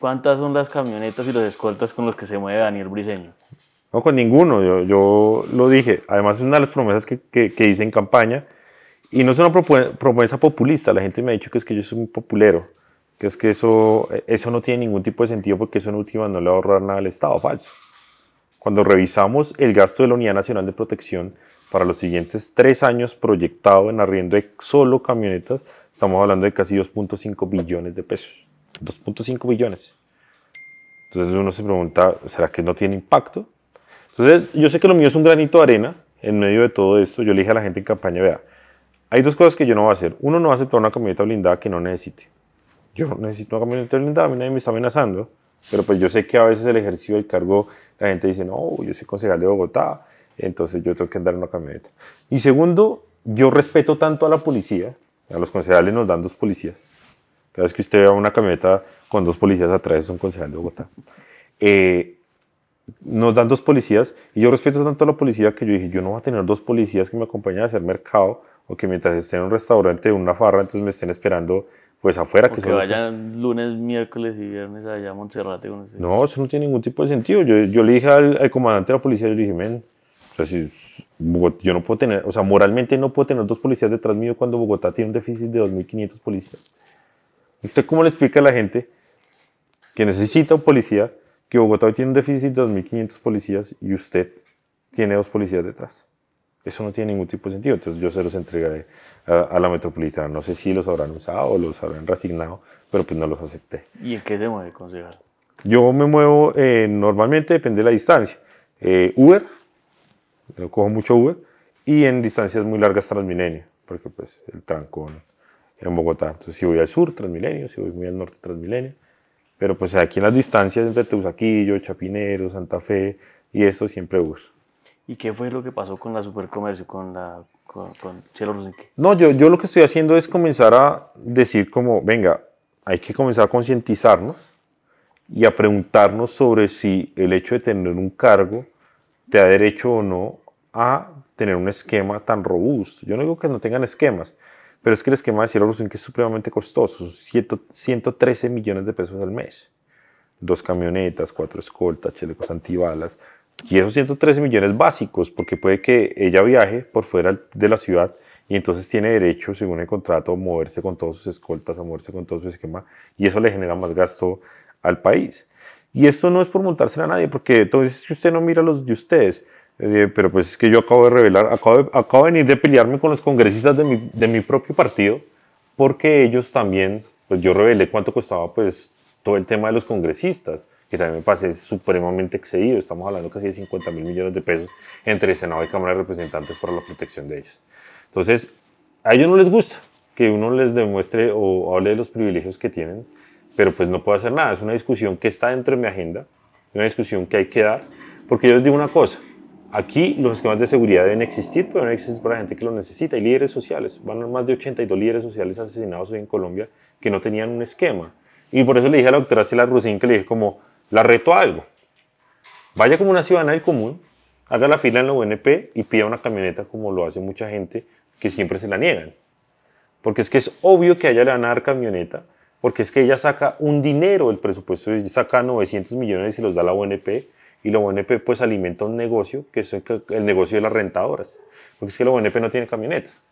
¿Cuántas son las camionetas y los escoltas con los que se mueve Daniel Briseño? No, con ninguno, yo, yo lo dije. Además es una de las promesas que, que, que hice en campaña. Y no es una promesa populista, la gente me ha dicho que es que yo soy un populero, que es que eso, eso no tiene ningún tipo de sentido porque eso en última no le va a ahorrar nada al Estado, falso. Cuando revisamos el gasto de la Unidad Nacional de Protección para los siguientes tres años proyectado en arriendo de solo camionetas, estamos hablando de casi 2.5 billones de pesos. 2.5 billones. Entonces uno se pregunta, ¿será que no tiene impacto? Entonces yo sé que lo mío es un granito de arena en medio de todo esto. Yo le dije a la gente en campaña, vea, hay dos cosas que yo no voy a hacer. Uno, no va a aceptar una camioneta blindada que no necesite. Yo no necesito una camioneta blindada, a mí nadie me está amenazando. Pero pues yo sé que a veces el ejercicio del cargo, la gente dice, no, yo soy concejal de Bogotá, entonces yo tengo que andar en una camioneta. Y segundo, yo respeto tanto a la policía, a los concejales nos dan dos policías, cada vez que usted vea una camioneta con dos policías atrás, es un concejal de Bogotá. Eh, nos dan dos policías y yo respeto tanto a la policía que yo dije, yo no voy a tener dos policías que me acompañen a hacer mercado o que mientras esté en un restaurante o una farra, entonces me estén esperando pues afuera. que vayan lunes, miércoles y viernes allá a Montserrat. No, eso no tiene ningún tipo de sentido. Yo, yo le dije al, comandante de la policía, yo le dije, men, o sea, yo no puedo tener, o sea, moralmente no puedo tener dos policías detrás mío cuando Bogotá tiene un déficit de 2.500 policías. ¿Usted cómo le explica a la gente que necesita un policía, que Bogotá hoy tiene un déficit de 2.500 policías y usted tiene dos policías detrás? Eso no tiene ningún tipo de sentido. Entonces yo se los entregaré a, la metropolitana. No sé si los habrán usado o los habrán resignado, pero pues no los acepté. ¿Y en qué se mueve, concejal? Yo me muevo eh, normalmente, depende de la distancia. Eh, Uber, cojo mucho Uber, y en distancias muy largas Transmilenio, porque pues el tranco en Bogotá. Entonces, si voy al sur, Transmilenio, si voy muy al norte, Transmilenio. Pero pues aquí en las distancias entre Teusaquillo, Chapinero, Santa Fe y eso siempre uso ¿Y qué fue lo que pasó con la Supercomercio, con la con, Chelo No, yo, yo lo que estoy haciendo es comenzar a decir como, venga, hay que comenzar a concientizarnos y a preguntarnos sobre si el hecho de tener un cargo te da derecho o no a tener un esquema tan robusto. Yo no digo que no tengan esquemas, pero es que el esquema de cielo lo que es supremamente costoso, 113 millones de pesos al mes. Dos camionetas, cuatro escoltas, chalecos antibalas. Y esos 113 millones básicos, porque puede que ella viaje por fuera de la ciudad y entonces tiene derecho, según el contrato, a moverse con todos sus escoltas, a moverse con todo su esquema, y eso le genera más gasto al país. Y esto no es por montársela a nadie, porque entonces si usted no mira los de ustedes, eh, pero pues es que yo acabo de revelar, acabo de, acabo de venir de pelearme con los congresistas de mi, de mi propio partido, porque ellos también, pues yo revelé cuánto costaba pues todo el tema de los congresistas, que también me parece supremamente excedido, estamos hablando casi de 50 mil millones de pesos entre Senado y Cámara de Representantes para la protección de ellos. Entonces, a ellos no les gusta que uno les demuestre o hable de los privilegios que tienen, pero pues no puedo hacer nada, es una discusión que está dentro de mi agenda, una discusión que hay que dar, porque yo les digo una cosa, Aquí los esquemas de seguridad deben existir, pero no existen para la gente que lo necesita. Y líderes sociales, van más de 82 líderes sociales asesinados hoy en Colombia que no tenían un esquema. Y por eso le dije a la doctora Cela que le dije como, la reto a algo. Vaya como una ciudadana del común, haga la fila en la UNP y pida una camioneta como lo hace mucha gente que siempre se la niegan. Porque es que es obvio que a ella le van a dar camioneta, porque es que ella saca un dinero del presupuesto, saca 900 millones y los da la UNP y la ONP pues alimenta un negocio que es el negocio de las rentadoras. Porque es que la ONP no tiene camionetas.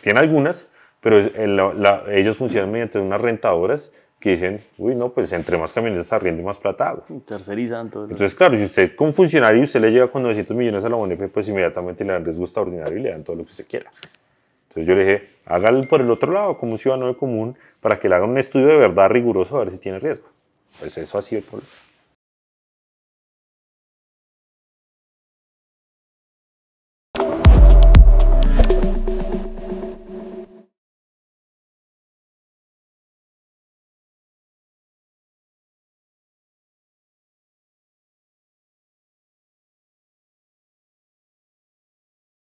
Tiene algunas, pero eh, ellos funcionan mediante unas rentadoras que dicen, uy, no, pues entre más camionetas arriende más plata hago. Tercerizan Entonces, claro, si usted como funcionario usted le llega con 900 millones a la ONP, pues inmediatamente le dan riesgo extraordinario y le dan todo lo que se quiera. Entonces yo le dije, hágalo por el otro lado, como un ciudadano de común, para que le hagan un estudio de verdad riguroso a ver si tiene riesgo. Pues eso ha sido el problema.